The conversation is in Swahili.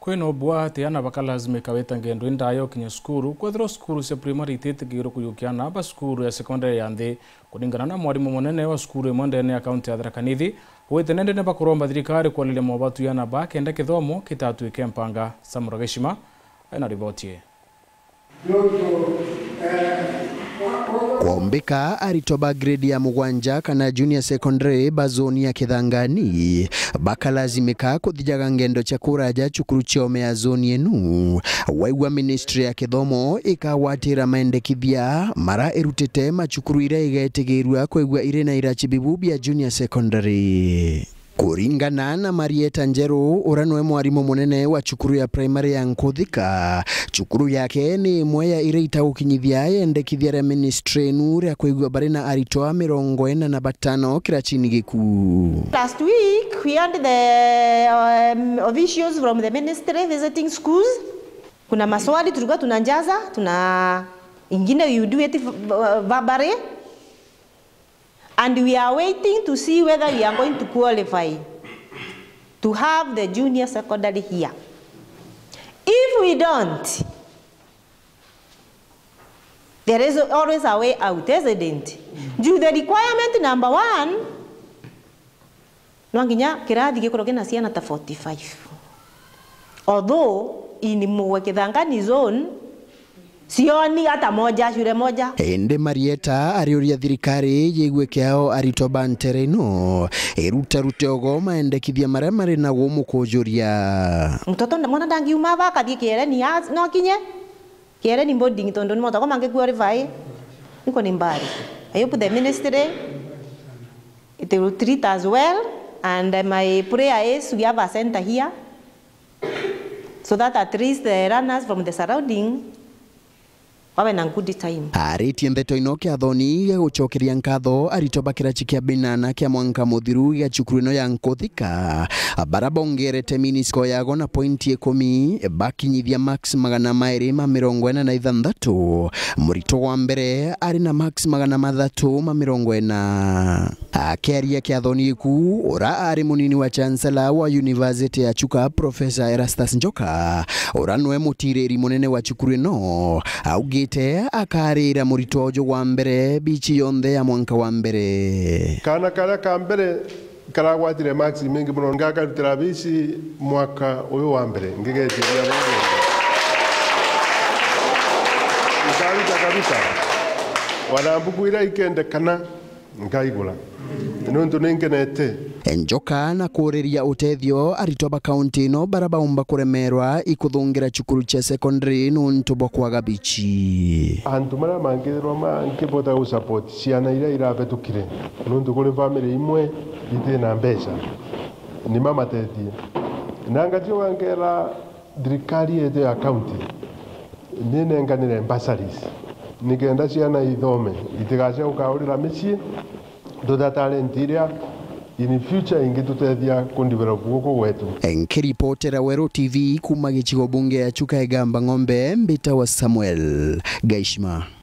kweno bwa tiana bakalazimika wĩta ngendo indayo kinya sukuru kwethirwa sukuru cia primary ititigiirwe kuyukiana ba sukuru ya sekondari ya nthĩ kũringana na mwarimũ mũnene wa cukuru ĩmwe ndene ya kaunti ya tharakanithi witene ndene bakuromba thirikari kwaliria mobatu yana ba kenda kĩthomo kitatuike mpanga samurageshima ena ribotie kuombeka aritoba grade ya mugwanja kana junior secondary bazoni ya kithangani bakalazimika kuthijaga ngendo cha kuraja chukuru chome ya zoni enu waigua ministry ya kithomo ikawatira maendekithia mara erutete machukuru ira igetigirwa kuigua irĩ na irachibibu bia junior secondary kuringana na marieta njeru uria niwe mwarimu munene wa cukuru ya primary ya nkuthika cukuru yake ni imwe ya iria itagukinyithia yendekithia ria ministry nu ria kuigua bari na arito a mirongo ena na batano kira chini giku last week we had the um, officials from the ministry visiting schools kuna maswali tulikuwa tunanjaza, tuna ingine you do it uh, verbally and we are waiting to see whether we are going to qualify to have the junior secondary here. If we don't, there is always a way out, isn't it? Due the requirement number one, nwanginya kirathi gikorwo kina ciana ta 45 although in Mwekithangani zone sioni hata moja shule moja. Ende Marieta ariuria thirikari yigue kiao aritoba ntereno eruta rute ogo maendekithia maria mari na kujuria mtoto mwana dangi ndangiuma kiere ni az no kinye kiere kiereni boarding tondo ni motoko mangi vai niko ni mbari ayo hope the ministry it will treat as well and my prayer is we have a center here so that at least the runners from the surrounding wawe na good time arĩtie ndeto ino kĩathoni thoni gĩa gũcokeria nkatho arito bakĩraci kĩa binana kĩa mwanka mũthiru gĩa cukuru ĩno ya nkũthika barabongerete minisco yago na pointi ikũmi bakinyithia max magana maĩrĩ ma mĩrongo ĩna na ithathatũ mũrito wa mbere arĩ na max magana mathatũ ma mĩrongo ĩna akĩaria kĩa thoni iku ũra arĩ mũnini wa chancellor wa university ya chuka profesa erastus njoka ũra nĩwe mũtirĩri mũnene wa cukuru ĩno augĩte Kanite akarira muritojo wa mbere bichi yonde ya mwanka wa mbere kana kala ka mbere karagwatire maxi mingi muno ngakarutira bici mwaka uyu wa mbere ngigejiria nkaruta kabisa wanambukwira ikendekana nkaigura nontu ningenete enjoka na kuriria utethio aritoba kaunti ino bara baumba kuremerwa ikuthungira cukuru cia sekondari nuntu bwa kwaga bichi antu mara mangithirwo mangibota gusupport ciana ira irabetukire nuntu kuri family imwe itiri na mbeca nimamatetie na ngatio wangera thirikari yetu ya kaunti ninenganire bursaries nikenda ciana ithome itigacia urira mici nduta iria in future ingitutethia kudevelop guku gwetu enkiripotera werũ tv kuma bunge ya chuka gamba ng'ombe mbita wa samuel gaishma